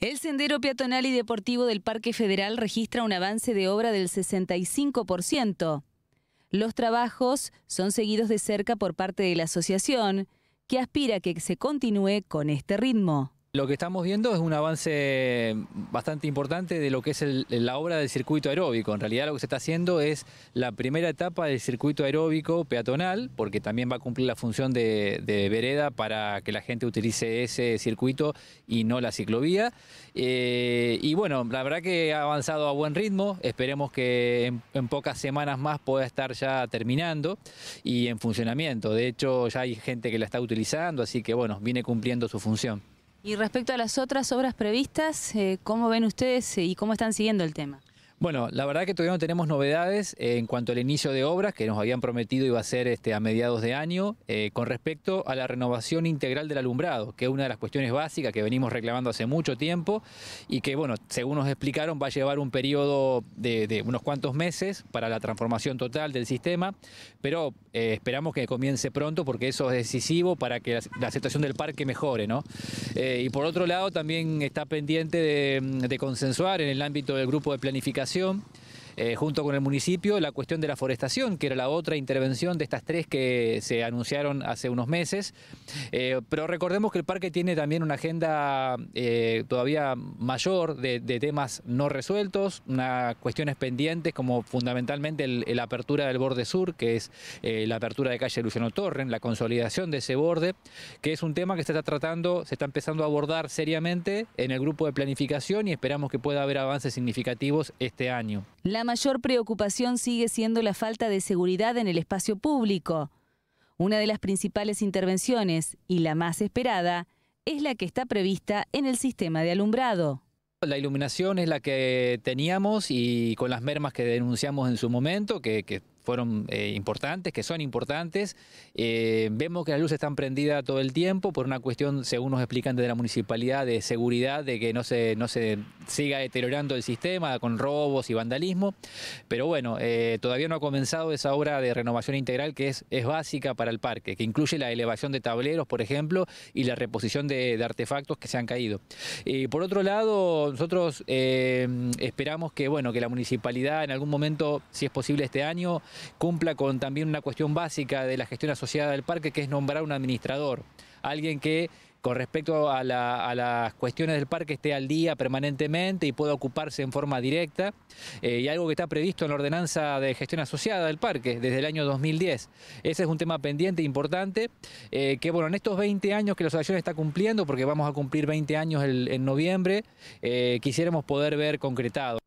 El sendero peatonal y deportivo del Parque Federal registra un avance de obra del 65%. Los trabajos son seguidos de cerca por parte de la asociación, que aspira a que se continúe con este ritmo. Lo que estamos viendo es un avance bastante importante de lo que es la obra del circuito aeróbico. En realidad lo que se está haciendo es la primera etapa del circuito aeróbico peatonal, porque también va a cumplir la función de, vereda para que la gente utilice ese circuito y no la ciclovía. Eh, y bueno, la verdad que ha avanzado a buen ritmo. Esperemos que en pocas semanas más pueda estar ya terminando y en funcionamiento. De hecho, ya hay gente que la está utilizando, así que bueno, viene cumpliendo su función. Y respecto a las otras obras previstas, eh, ¿cómo ven ustedes eh, y cómo están siguiendo el tema? Bueno, la verdad que todavía no tenemos novedades eh, en cuanto al inicio de obras que nos habían prometido iba a ser este, a mediados de año, eh, con respecto a la renovación integral del alumbrado, que es una de las cuestiones básicas que venimos reclamando hace mucho tiempo y que, bueno, según nos explicaron, va a llevar un periodo de, unos cuantos meses para la transformación total del sistema, pero eh, esperamos que comience pronto porque eso es decisivo para que la, situación del parque mejore, ¿no? y por otro lado, también está pendiente de consensuar en el ámbito del grupo de planificación Gracias. Eh, junto con el municipio, la cuestión de la forestación, que era la otra intervención de estas tres que se anunciaron hace unos meses. Eh, pero recordemos que el parque tiene también una agenda eh, todavía mayor de, temas no resueltos, cuestiones pendientes como fundamentalmente la apertura del borde sur, que es la apertura de calle Luciano Torren, la consolidación de ese borde, que es un tema que se está tratando, se está empezando a abordar seriamente en el grupo de planificación y esperamos que pueda haber avances significativos este año mayor preocupación sigue siendo la falta de seguridad en el espacio público. Una de las principales intervenciones, y la más esperada, es la que está prevista en el sistema de alumbrado. La iluminación es la que teníamos y con las mermas que denunciamos en su momento, que, que fueron eh, importantes, que son importantes. Eh, vemos que las luces están prendidas todo el tiempo por una cuestión, según nos explican desde la municipalidad, de seguridad, de que no se, no se siga deteriorando el sistema con robos y vandalismo. Pero bueno, eh, todavía no ha comenzado esa obra de renovación integral que es, es básica para el parque, que incluye la elevación de tableros, por ejemplo, y la reposición de, artefactos que se han caído. Y por otro lado, nosotros esperamos que, bueno, que la municipalidad en algún momento, si es posible este año, cumpla con también una cuestión básica de la gestión asociada del parque, que es nombrar un administrador, alguien que con respecto a, las cuestiones del parque esté al día permanentemente y pueda ocuparse en forma directa. Eh, y algo que está previsto en la ordenanza de gestión asociada del parque desde el año 2010. Ese es un tema pendiente importante eh, que, bueno, en estos 20 años que la asociación está cumpliendo, porque vamos a cumplir 20 años en noviembre, eh, quisiéramos poder ver concretado.